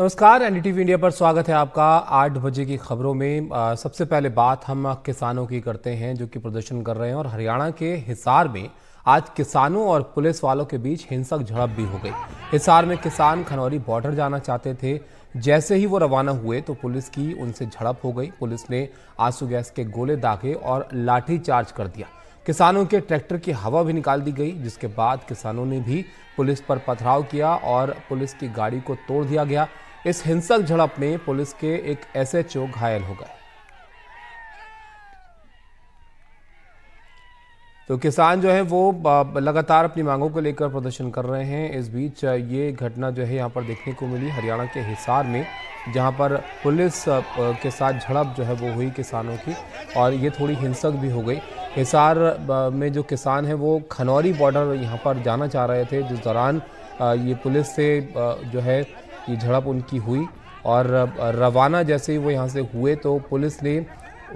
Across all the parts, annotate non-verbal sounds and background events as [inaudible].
नमस्कार N T India पर स्वागत है आपका आठ बजे की खबरों में आ, सबसे पहले बात हम किसानों की करते हैं जो कि प्रदर्शन कर रहे हैं और हरियाणा के हिसार में आज किसानों और पुलिस वालों के बीच हिंसक झड़प भी हो गई हिसार में किसान खनौरी बॉर्डर जाना चाहते थे जैसे ही वो रवाना हुए तो पुलिस की उनसे झड़प हो गई पुलिस ने आंसू गैस के गोले दागे और लाठी चार्ज कर दिया किसानों के ट्रैक्टर की हवा भी निकाल दी गई जिसके बाद किसानों ने भी पुलिस पर पथराव किया और पुलिस की गाड़ी को तोड़ दिया गया इस हिंसक झड़प में पुलिस के एक एसएचओ घायल हो गए तो किसान जो है वो लगातार अपनी मांगों को लेकर प्रदर्शन कर रहे हैं इस बीच ये घटना जो है यहाँ पर देखने को मिली हरियाणा के हिसार में जहाँ पर पुलिस के साथ झड़प जो है वो हुई किसानों की और ये थोड़ी हिंसक भी हो गई हिसार में जो किसान हैं वो खनौरी बॉर्डर यहाँ पर जाना चाह रहे थे जिस दौरान ये पुलिस से जो है की झड़प उनकी हुई और रवाना जैसे ही वो यहाँ से हुए तो पुलिस ने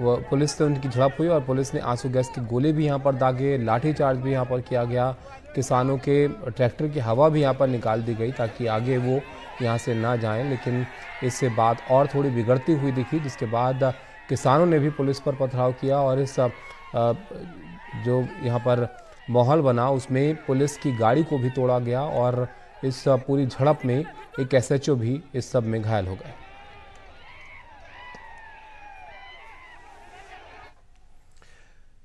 पुलिस से उनकी झड़प हुई और पुलिस ने आंसू गैस के गोले भी यहाँ पर दागे लाठीचार्ज भी यहाँ पर किया गया किसानों के ट्रैक्टर की हवा भी यहाँ पर निकाल दी गई ताकि आगे वो यहाँ से ना जाएं लेकिन इससे बात और थोड़ी बिगड़ती हुई दिखी जिसके बाद किसानों ने भी पुलिस पर पथराव किया और इस जो यहाँ पर माहौल बना उसमें पुलिस की गाड़ी को भी तोड़ा गया और इस पूरी झड़प में एक एसएचओ भी इस सब में घायल हो गए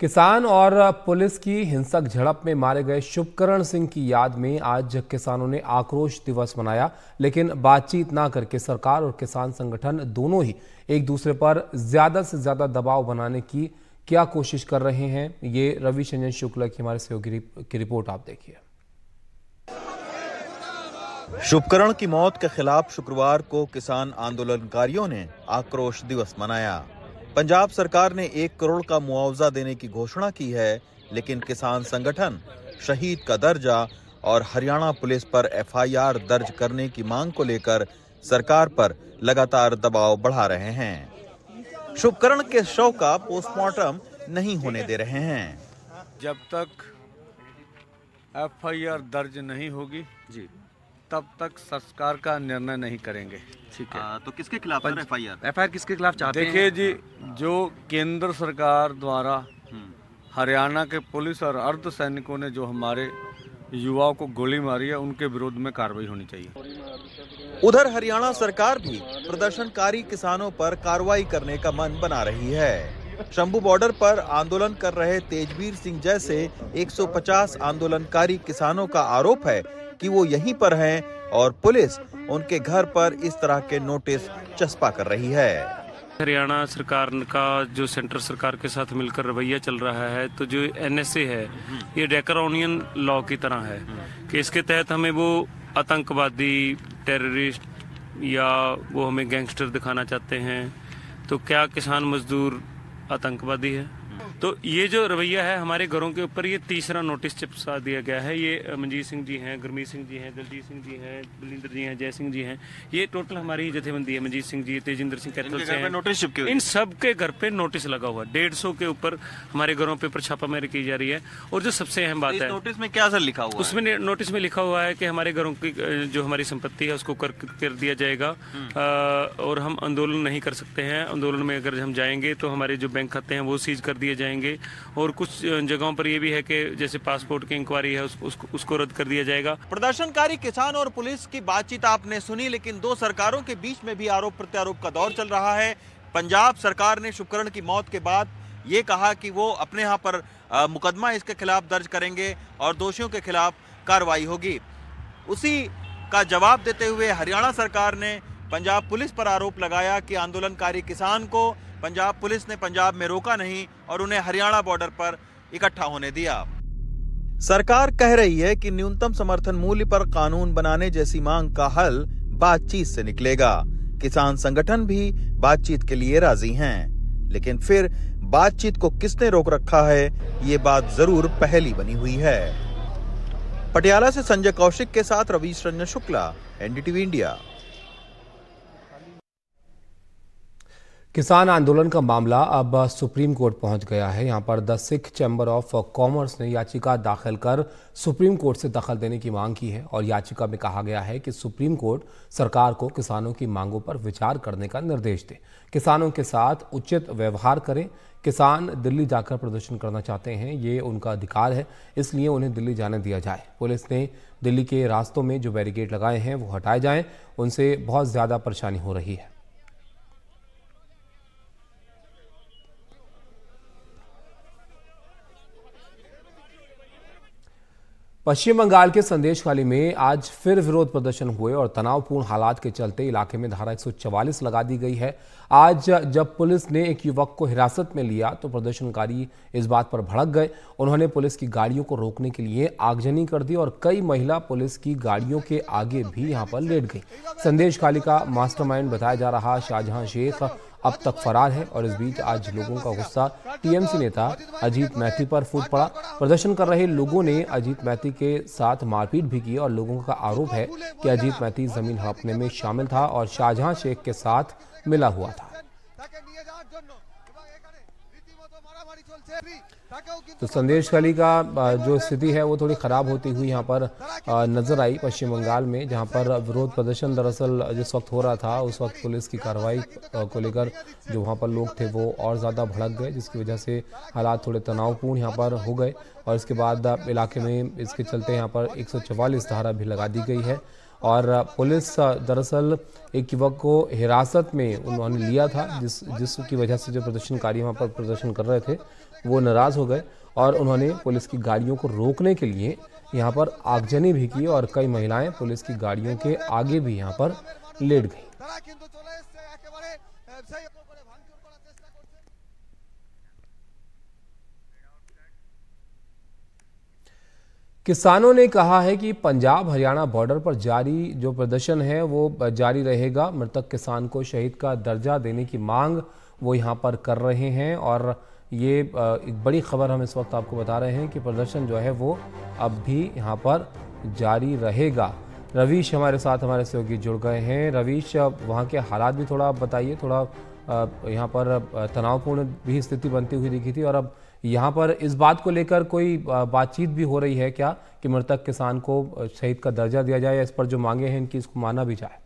किसान और पुलिस की हिंसक झड़प में मारे गए शुभकरण सिंह की याद में आज किसानों ने आक्रोश दिवस मनाया लेकिन बातचीत ना करके सरकार और किसान संगठन दोनों ही एक दूसरे पर ज्यादा से ज्यादा दबाव बनाने की क्या कोशिश कर रहे हैं ये रवि रविचंद्रन शुक्ला की हमारे सहयोगी की रिपोर्ट आप देखिए शुभकरण की मौत के खिलाफ शुक्रवार को किसान आंदोलनकारियों ने आक्रोश दिवस मनाया पंजाब सरकार ने एक करोड़ का मुआवजा देने की घोषणा की है लेकिन किसान संगठन शहीद का दर्जा और हरियाणा पुलिस पर एफआईआर दर्ज करने की मांग को लेकर सरकार पर लगातार दबाव बढ़ा रहे हैं शुभकरण के शव का पोस्टमार्टम नहीं होने दे रहे हैं जब तक एफआईआर दर्ज नहीं होगी जी तब तक सरकार का निर्णय नहीं करेंगे ठीक है आ, तो किसके खिलाफ एफ एफआईआर किसके खिलाफ चाहते देखिए हैं देखिए जी हाँ। जो केंद्र सरकार द्वारा हम्म। हरियाणा के पुलिस और अर्ध सैनिकों ने जो हमारे युवाओं को गोली मारी है उनके विरोध में कार्रवाई होनी चाहिए उधर हरियाणा सरकार भी प्रदर्शनकारी किसानों पर कार्रवाई करने का मन बना रही है शंभू बॉर्डर पर आंदोलन कर रहे तेजवीर सिंह जैसे 150 आंदोलनकारी किसानों का आरोप है कि वो यहीं पर हैं और पुलिस उनके घर पर इस तरह के नोटिस चस्पा कर रही है हरियाणा सरकार का जो सेंट्रल सरकार के साथ मिलकर रवैया चल रहा है तो जो एनएसए है ये डेकरॉनियन लॉ की तरह है कि इसके तहत हमें वो आतंकवादी टेररिस्ट या वो हमें गैंगस्टर दिखाना चाहते हैं तो क्या किसान मजदूर आतंकवादी है तो ये जो रवैया है हमारे घरों के ऊपर ये तीसरा नोटिस चिपसा दिया गया है ये मनजीत सिंह जी हैं गुरमीत सिंह जी हैं दलजीत सिंह जी हैं बलिंदर जी हैं जय सिंह जी हैं ये टोटल हमारी जथेबंदी है मनजीत सिंह जी तेजिंदर सिंह कैथल से नोटिस इन सब के घर पे नोटिस लगा हुआ है डेढ़ सौ के ऊपर हमारे घरों पे पर छापामारी की जा रही है और जो सबसे अहम बात तो है नोटिस में क्या सर लिखा हुआ उसमें नोटिस में लिखा हुआ है कि हमारे घरों की जो हमारी संपत्ति है उसको कर कर दिया जाएगा हम्म। और हम आंदोलन नहीं कर सकते हैं आंदोलन में अगर हम जाएंगे तो हमारे जो बैंक खाते हैं वो सीज कर दिए जाएंगे जाएंगे और कुछ जगहों पर यह भी है कि जैसे पासपोर्ट की इंक्वायरी है उसको, उस, उसको रद्द कर दिया जाएगा प्रदर्शनकारी किसान और पुलिस की बातचीत आपने सुनी लेकिन दो सरकारों के बीच में भी आरोप प्रत्यारोप का दौर चल रहा है पंजाब सरकार ने शुक्रण की मौत के बाद ये कहा कि वो अपने यहाँ पर मुकदमा इसके खिलाफ दर्ज करेंगे और दोषियों के खिलाफ कार्रवाई होगी उसी का जवाब देते हुए हरियाणा सरकार ने पंजाब पुलिस पर आरोप लगाया कि आंदोलनकारी किसान को पंजाब पुलिस ने पंजाब में रोका नहीं और उन्हें हरियाणा बॉर्डर पर इकट्ठा होने दिया सरकार कह रही है कि न्यूनतम समर्थन मूल्य पर कानून बनाने जैसी मांग का हल बातचीत से निकलेगा किसान संगठन भी बातचीत के लिए राजी हैं लेकिन फिर बातचीत को किसने रोक रखा है ये बात जरूर पहली बनी हुई है पटियाला से संजय कौशिक के साथ रवीश रंजन शुक्ला एनडीटीवी इंडिया किसान आंदोलन का मामला अब सुप्रीम कोर्ट पहुंच गया है यहां पर the Sikh chamber of commerce ने याचिका दाखिल कर सुप्रीम कोर्ट से दखल देने की मांग की है और याचिका में कहा गया है कि सुप्रीम कोर्ट सरकार को किसानों की मांगों पर विचार करने का निर्देश दे किसानों के साथ उचित व्यवहार करें किसान दिल्ली जाकर प्रदर्शन करना चाहते हैं ये उनका अधिकार है इसलिए उन्हें दिल्ली जाने दिया जाए पुलिस ने दिल्ली के रास्तों में जो बैरिकेड लगाए हैं वो हटाए जाएं उनसे बहुत ज़्यादा परेशानी हो रही है पश्चिम बंगाल के संदेश संदेशखाली में आज फिर विरोध प्रदर्शन हुए और तनावपूर्ण हालात के चलते इलाके में धारा 144 लगा दी गई है आज जब पुलिस ने एक युवक को हिरासत में लिया तो प्रदर्शनकारी इस बात पर भड़क गए उन्होंने पुलिस की गाड़ियों को रोकने के लिए आगजनी कर दी और कई महिला पुलिस की गाड़ियों के आगे भी यहाँ पर लेट गई संदेश खाली का मास्टर बताया जा रहा शाहजहां शेख अब तक फरार है और इस बीच आज लोगों का गुस्सा टीएमसी नेता अजीत मैथी पर फूट पड़ा प्रदर्शन कर रहे लोगों ने अजीत मैथी के साथ मारपीट भी की और लोगों का आरोप है कि अजीत मैथी जमीन हड़पने में शामिल था और शाहजहां शेख के साथ मिला हुआ था तो संदेश खाली का जो स्थिति है वो थोड़ी ख़राब होती हुई यहाँ पर नज़र आई पश्चिम बंगाल में जहाँ पर विरोध प्रदर्शन दरअसल जिस वक्त हो रहा था उस वक्त पुलिस की कार्रवाई को लेकर जो वहाँ पर लोग थे वो और ज़्यादा भड़क गए जिसकी वजह से हालात थोड़े तनावपूर्ण यहाँ पर हो गए और इसके बाद इलाके में इसके चलते यहाँ पर एक धारा भी लगा दी गई है और पुलिस दरअसल एक युवक को हिरासत में उन्होंने लिया था जिस जिसकी वजह से जो प्रदर्शनकारी वहाँ पर प्रदर्शन कर रहे थे वो नाराज़ हो गए और उन्होंने पुलिस की गाड़ियों को रोकने के लिए यहाँ पर आगजनी भी की और कई महिलाएं पुलिस की गाड़ियों के आगे भी यहाँ पर लेट गई किसानों ने कहा है कि पंजाब हरियाणा बॉर्डर पर जारी जो प्रदर्शन है वो जारी रहेगा मृतक किसान को शहीद का दर्जा देने की मांग वो यहां पर कर रहे हैं और ये एक बड़ी खबर हम इस वक्त आपको बता रहे हैं कि प्रदर्शन जो है वो अब भी यहाँ पर जारी रहेगा रवीश हमारे साथ हमारे सहयोगी जुड़ गए हैं रवीश वहाँ के हालात भी थोड़ा आप बताइए थोड़ा यहाँ पर तनावपूर्ण भी स्थिति बनती हुई दिखी थी और अब यहाँ पर इस बात को लेकर कोई बातचीत भी हो रही है क्या कि मृतक किसान को शहीद का दर्जा दिया जाए इस पर जो मांगे हैं इनकी इसको माना भी जाए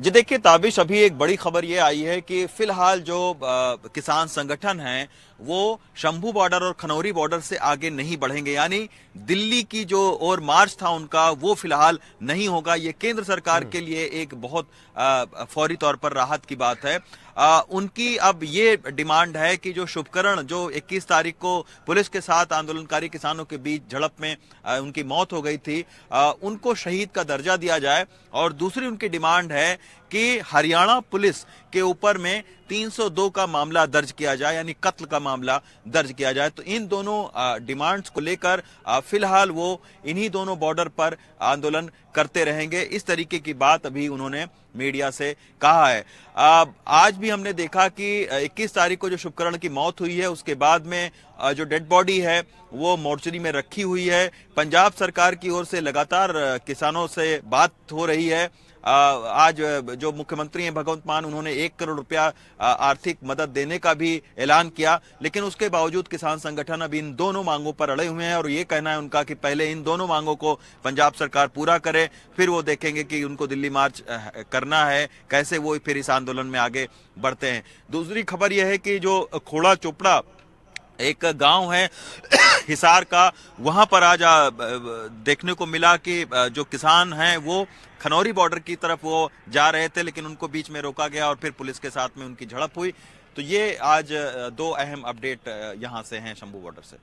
जी देखिए ताबिश अभी एक बड़ी खबर ये आई है कि फिलहाल जो आ, किसान संगठन हैं वो शंभू बॉर्डर और खनौरी बॉर्डर से आगे नहीं बढ़ेंगे यानी दिल्ली की जो और मार्च था उनका वो फिलहाल नहीं होगा ये केंद्र सरकार हम्म। के लिए एक बहुत आ, फौरी तौर पर राहत की बात है आ, उनकी अब ये डिमांड है कि जो शुभकरण जो 21 तारीख को पुलिस के साथ आंदोलनकारी किसानों के बीच झड़प में आ, उनकी मौत हो गई थी आ, उनको शहीद का दर्जा दिया जाए और दूसरी उनकी डिमांड है कि हरियाणा पुलिस के ऊपर में 302 का मामला दर्ज किया जाए यानी कत्ल का मामला दर्ज किया जाए तो इन दोनों डिमांड्स को लेकर फिलहाल वो इन्हीं दोनों बॉर्डर पर आंदोलन करते रहेंगे इस तरीके की बात अभी उन्होंने मीडिया से कहा है आ, आज भी हमने देखा कि 21 तारीख को जो शुभकरण की मौत हुई है उसके बाद में जो डेड बॉडी है वो मोर्चरी में रखी हुई है पंजाब सरकार की ओर से लगातार किसानों से बात हो रही है आज जो मुख्यमंत्री हैं भगवंत मान उन्होंने एक करोड़ रुपया आर्थिक मदद देने का भी ऐलान किया लेकिन उसके बावजूद किसान संगठन अब इन दोनों मांगों पर अड़े हुए हैं और ये कहना है उनका कि पहले इन दोनों मांगों को पंजाब सरकार पूरा करे फिर वो देखेंगे कि उनको दिल्ली मार्च करना है कैसे वो फिर इस आंदोलन में आगे बढ़ते हैं दूसरी खबर यह है कि जो खोड़ा चोपड़ा एक गांव है [coughs] हिसार का वहां पर आज देखने को मिला कि जो किसान हैं वो खनौरी बॉर्डर की तरफ वो जा रहे थे लेकिन उनको बीच में रोका गया और फिर पुलिस के साथ में उनकी झड़प हुई तो ये आज दो अहम अपडेट यहाँ से हैं शंभू बॉर्डर से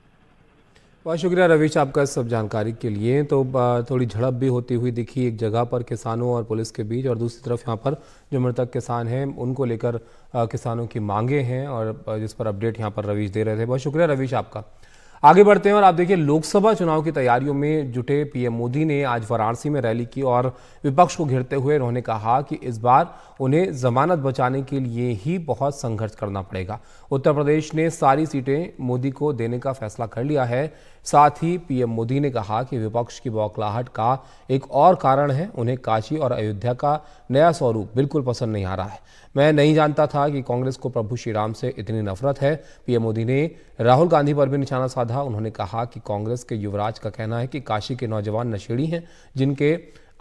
बहुत शुक्रिया रवीश आपका सब जानकारी के लिए तो थोड़ी झड़प भी होती हुई दिखी एक जगह पर किसानों और पुलिस के बीच और दूसरी तरफ यहाँ पर जो मृतक किसान हैं उनको लेकर किसानों की मांगे हैं और जिस पर अपडेट यहाँ पर रवीश दे रहे थे बहुत शुक्रिया रवीश आपका आगे बढ़ते हैं और आप देखिए लोकसभा चुनाव की तैयारियों में जुटे पीएम मोदी ने आज वाराणसी में रैली की और विपक्ष को घेरते हुए उन्होंने कहा कि इस बार उन्हें जमानत बचाने के लिए ही बहुत संघर्ष करना पड़ेगा उत्तर प्रदेश ने सारी सीटें मोदी को देने का फैसला कर लिया है साथ ही पीएम मोदी ने कहा कि विपक्ष की बौखलाहट का एक और कारण है उन्हें काशी और अयोध्या का नया स्वरूप बिल्कुल पसंद नहीं आ रहा है मैं नहीं जानता था कि कांग्रेस को प्रभु श्री राम से इतनी नफरत है पीएम मोदी ने राहुल गांधी पर भी निशाना साधा उन्होंने कहा कि कांग्रेस के युवराज का कहना है कि काशी के नौजवान नशेड़ी हैं जिनके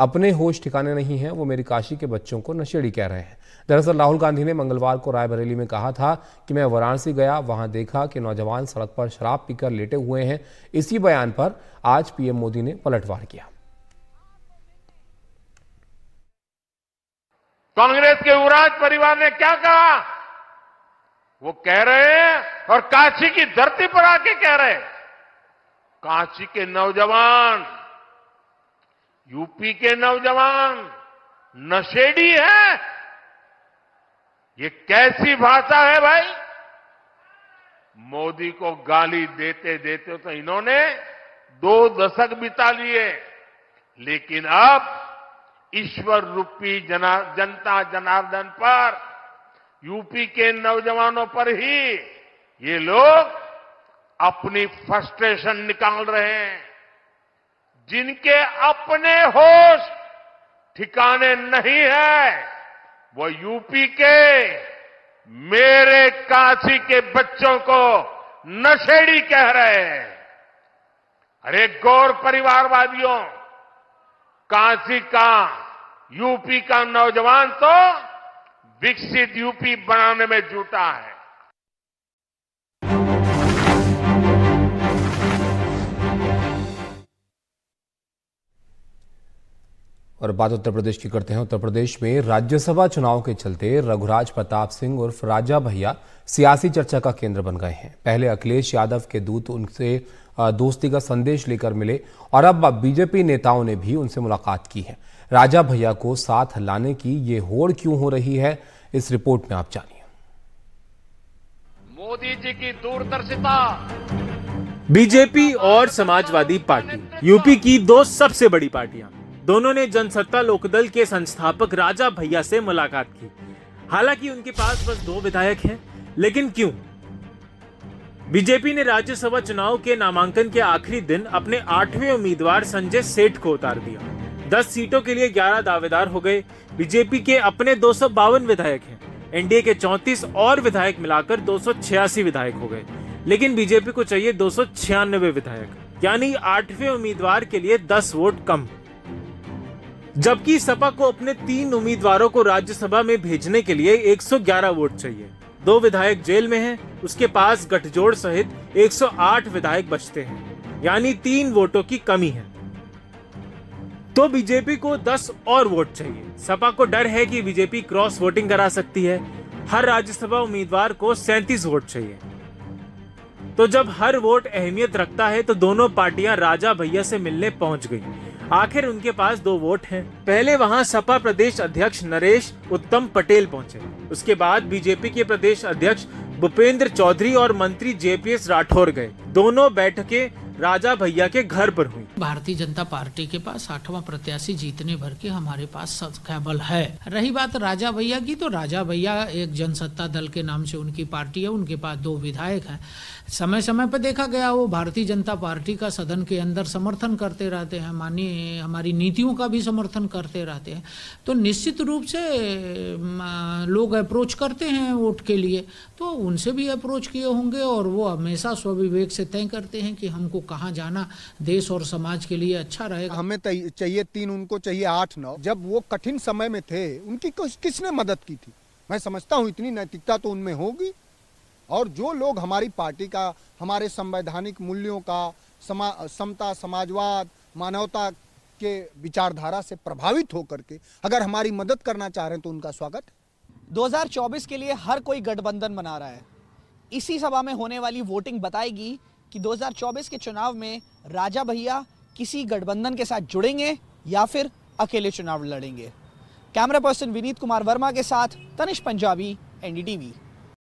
अपने होश ठिकाने नहीं है वो मेरी काशी के बच्चों को नशेड़ी कह रहे हैं दरअसल राहुल गांधी ने मंगलवार को रायबरेली में कहा था कि मैं वाराणसी गया वहां देखा कि नौजवान सड़क पर शराब पीकर लेटे हुए हैं इसी बयान पर आज पीएम मोदी ने पलटवार किया कांग्रेस के युवराज परिवार ने क्या कहा वो कह रहे हैं और काशी की धरती पर आके कह रहे हैं काशी के नौजवान यूपी के नौजवान नशेड़ी है ये कैसी भाषा है भाई मोदी को गाली देते देते तो इन्होंने दो दशक बिता लिए लेकिन अब ईश्वर रूपी जनता जनार्दन पर यूपी के नौजवानों पर ही ये लोग अपनी फ्रस्ट्रेशन निकाल रहे हैं जिनके अपने होश ठिकाने नहीं है वो यूपी के मेरे काशी के बच्चों को नशेड़ी कह रहे हैं अरे गौर परिवारवादियों काशी का यूपी का नौजवान तो विकसित यूपी बनाने में जुटा है और बात उत्तर प्रदेश की करते हैं उत्तर प्रदेश में राज्यसभा चुनाव के चलते रघुराज प्रताप सिंह उर्फ राजा भैया सियासी चर्चा का केंद्र बन गए हैं पहले अखिलेश यादव के दूत उनसे दोस्ती का संदेश लेकर मिले और अब बीजेपी नेताओं ने भी उनसे मुलाकात की है राजा भैया को साथ लाने की ये होड़ क्यों हो रही है इस रिपोर्ट में आप जानिए मोदी जी की दूरदर्शिता बीजेपी और समाजवादी पार्टी यूपी की दो सबसे बड़ी पार्टियां दोनों ने जनसत्ता लोकदल के संस्थापक राजा भैया से मुलाकात की हालांकि उनके पास बस दो विधायक हैं लेकिन क्यों बीजेपी ने राज्यसभा चुनाव के नामांकन के आखिरी दिन अपने आठवें उम्मीदवार संजय सेठ को उतार दिया दस सीटों के लिए ग्यारह दावेदार हो गए बीजेपी के अपने दो विधायक हैं एनडीए के 34 और विधायक मिलाकर दो विधायक हो गए लेकिन बीजेपी को चाहिए दो विधायक यानी आठवें उम्मीदवार के लिए 10 वोट कम जबकि सपा को अपने तीन उम्मीदवारों को राज्यसभा में भेजने के लिए 111 वोट चाहिए दो विधायक जेल में हैं, उसके पास गठजोड़ सहित 108 विधायक बचते हैं यानी तीन वोटों की कमी है तो बीजेपी को 10 और वोट चाहिए सपा को डर है कि बीजेपी क्रॉस वोटिंग करा सकती है हर राज्यसभा उम्मीदवार को सैतीस वोट चाहिए तो जब हर वोट अहमियत रखता है तो दोनों पार्टियां राजा भैया से मिलने पहुंच गई आखिर उनके पास दो वोट हैं। पहले वहां सपा प्रदेश अध्यक्ष नरेश उत्तम पटेल पहुंचे उसके बाद बीजेपी के प्रदेश अध्यक्ष भूपेंद्र चौधरी और मंत्री जेपीएस राठौर गए दोनों बैठकें राजा भैया के घर पर हुई भारतीय जनता पार्टी के पास आठवां प्रत्याशी जीतने भर के हमारे पास बल है रही बात राजा भैया की तो राजा भैया एक जनसत्ता दल के नाम से उनकी पार्टी है उनके पास दो विधायक हैं समय समय पर देखा गया वो भारतीय जनता पार्टी का सदन के अंदर समर्थन करते रहते हैं मानी हमारी नीतियों का भी समर्थन करते रहते हैं तो निश्चित रूप से लोग अप्रोच करते हैं वोट के लिए तो उनसे भी अप्रोच किए होंगे और वो हमेशा स्वविवेक से तय करते हैं कि हमको कहाँ जाना देश और समाज के लिए अच्छा रहेगा हमें चाहिए तीन उनको चाहिए आठ नौ जब वो कठिन समय में थे उनकी किसने मदद की थी मैं समझता हूँ इतनी नैतिकता तो उनमें होगी और जो लोग हमारी पार्टी का हमारे संवैधानिक मूल्यों का समा समता समाजवाद मानवता के विचारधारा से प्रभावित होकर के अगर हमारी मदद करना चाह रहे हैं तो उनका स्वागत 2024 के लिए हर कोई गठबंधन बना रहा है इसी सभा में होने वाली वोटिंग बताएगी कि 2024 के चुनाव में राजा भैया किसी गठबंधन के साथ जुड़ेंगे या फिर अकेले चुनाव लड़ेंगे कैमरा पर्सन विनीत कुमार वर्मा के साथ तनिष पंजाबी एनडीटीवी